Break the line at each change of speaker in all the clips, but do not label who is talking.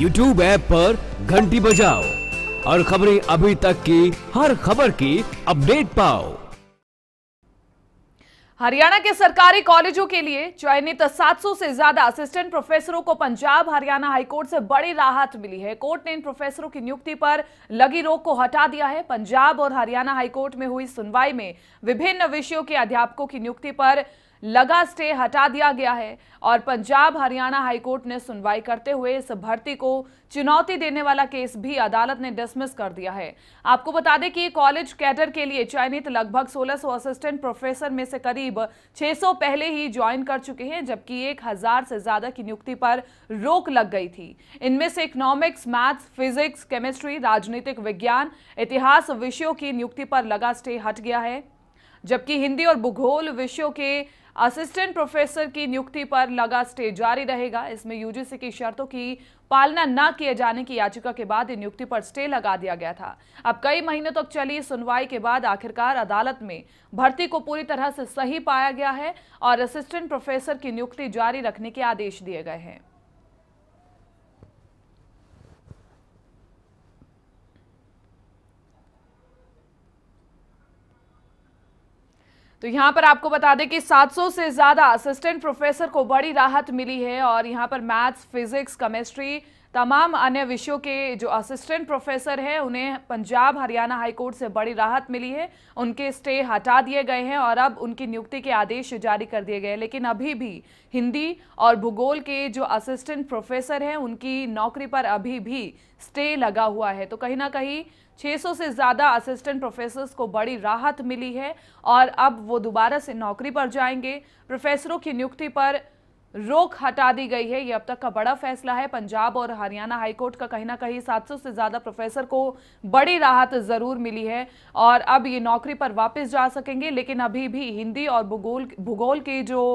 YouTube app पर घंटी बजाओ और खबरें अभी तक की हर खबर की अपडेट पाओ हरियाणा के सरकारी कॉलेजों के लिए चयनित 700 से ज्यादा असिस्टेंट प्रोफेसरों को पंजाब हरियाणा हाईकोर्ट से बड़ी राहत मिली है कोर्ट ने इन प्रोफेसरों की नियुक्ति पर लगी रोक को हटा दिया है पंजाब और हरियाणा हाईकोर्ट में हुई सुनवाई में विभिन्न विषयों के अध्यापकों की नियुक्ति पर लगा स्टे हटा दिया गया है और पंजाब हरियाणा हाईकोर्ट ने सुनवाई करते हुए इस भर्ती को चुनौती देने वाला केस भी अदालत ने डिसमिस कर दिया है आपको बता दें कि कॉलेज कैडर के लिए चयनित लगभग 1600 असिस्टेंट प्रोफेसर में से करीब 600 पहले ही ज्वाइन कर चुके हैं जबकि एक हजार से ज्यादा की नियुक्ति पर रोक लग गई थी इनमें से इकोनॉमिक्स मैथ्स फिजिक्स केमिस्ट्री राजनीतिक विज्ञान इतिहास विषयों की नियुक्ति पर लगा स्टे हट गया है जबकि हिंदी और भूगोल विषयों के असिस्टेंट प्रोफेसर की नियुक्ति पर लगा स्टे जारी रहेगा इसमें यूजीसी की शर्तों की पालना न किए जाने की याचिका के बाद नियुक्ति पर स्टे लगा दिया गया था अब कई महीनों तक तो चली सुनवाई के बाद आखिरकार अदालत में भर्ती को पूरी तरह से सही पाया गया है और असिस्टेंट प्रोफेसर की नियुक्ति जारी रखने के आदेश दिए गए हैं तो यहाँ पर आपको बता दें कि 700 से ज़्यादा असिस्टेंट प्रोफेसर को बड़ी राहत मिली है और यहाँ पर मैथ्स फिजिक्स केमिस्ट्री तमाम अन्य विषयों के जो असिस्टेंट प्रोफेसर हैं उन्हें पंजाब हरियाणा हाईकोर्ट से बड़ी राहत मिली है उनके स्टे हटा दिए गए हैं और अब उनकी नियुक्ति के आदेश जारी कर दिए गए हैं लेकिन अभी भी हिंदी और भूगोल के जो असिस्टेंट प्रोफेसर हैं उनकी नौकरी पर अभी भी स्टे लगा हुआ है तो कहीं ना कहीं 600 से ज़्यादा असिस्टेंट प्रोफेसर्स को बड़ी राहत मिली है और अब वो दोबारा से नौकरी पर जाएंगे प्रोफेसरों की नियुक्ति पर रोक हटा दी गई है ये अब तक का बड़ा फैसला है पंजाब और हरियाणा हाईकोर्ट का कहीं ना कहीं 700 से ज़्यादा प्रोफेसर को बड़ी राहत ज़रूर मिली है और अब ये नौकरी पर वापस जा सकेंगे लेकिन अभी भी हिंदी और भूगोल भूगोल के जो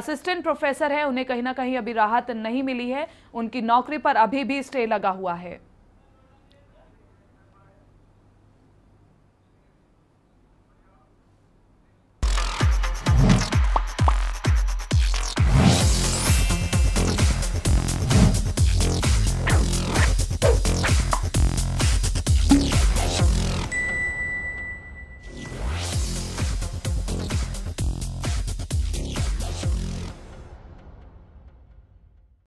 असिस्टेंट प्रोफेसर हैं उन्हें कहीं ना कहीं अभी राहत नहीं मिली है उनकी नौकरी पर अभी भी स्टे लगा हुआ है